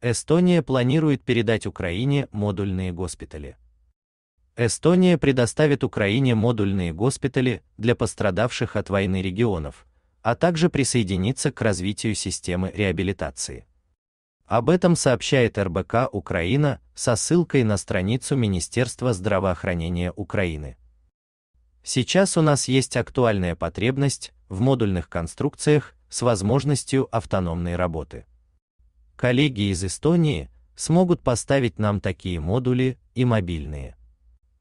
Эстония планирует передать Украине модульные госпитали. Эстония предоставит Украине модульные госпитали для пострадавших от войны регионов, а также присоединится к развитию системы реабилитации. Об этом сообщает РБК Украина со ссылкой на страницу Министерства здравоохранения Украины. Сейчас у нас есть актуальная потребность в модульных конструкциях с возможностью автономной работы коллеги из Эстонии смогут поставить нам такие модули и мобильные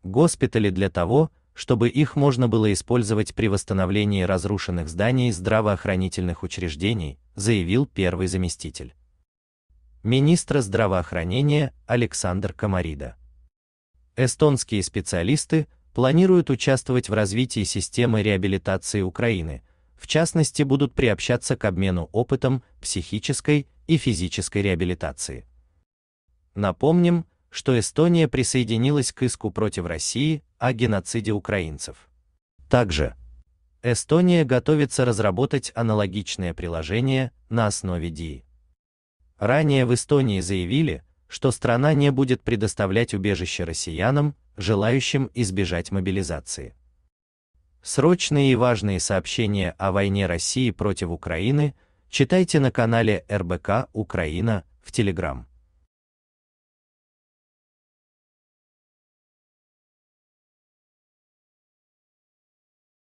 госпитали для того, чтобы их можно было использовать при восстановлении разрушенных зданий здравоохранительных учреждений, заявил первый заместитель министра здравоохранения Александр Комарида. Эстонские специалисты планируют участвовать в развитии системы реабилитации Украины, в частности будут приобщаться к обмену опытом психической и физической реабилитации. Напомним, что Эстония присоединилась к иску против России о геноциде украинцев. Также Эстония готовится разработать аналогичное приложение на основе ДИ. Ранее в Эстонии заявили, что страна не будет предоставлять убежище россиянам, желающим избежать мобилизации. Срочные и важные сообщения о войне России против Украины – Читайте на канале РБК Украина в Telegram.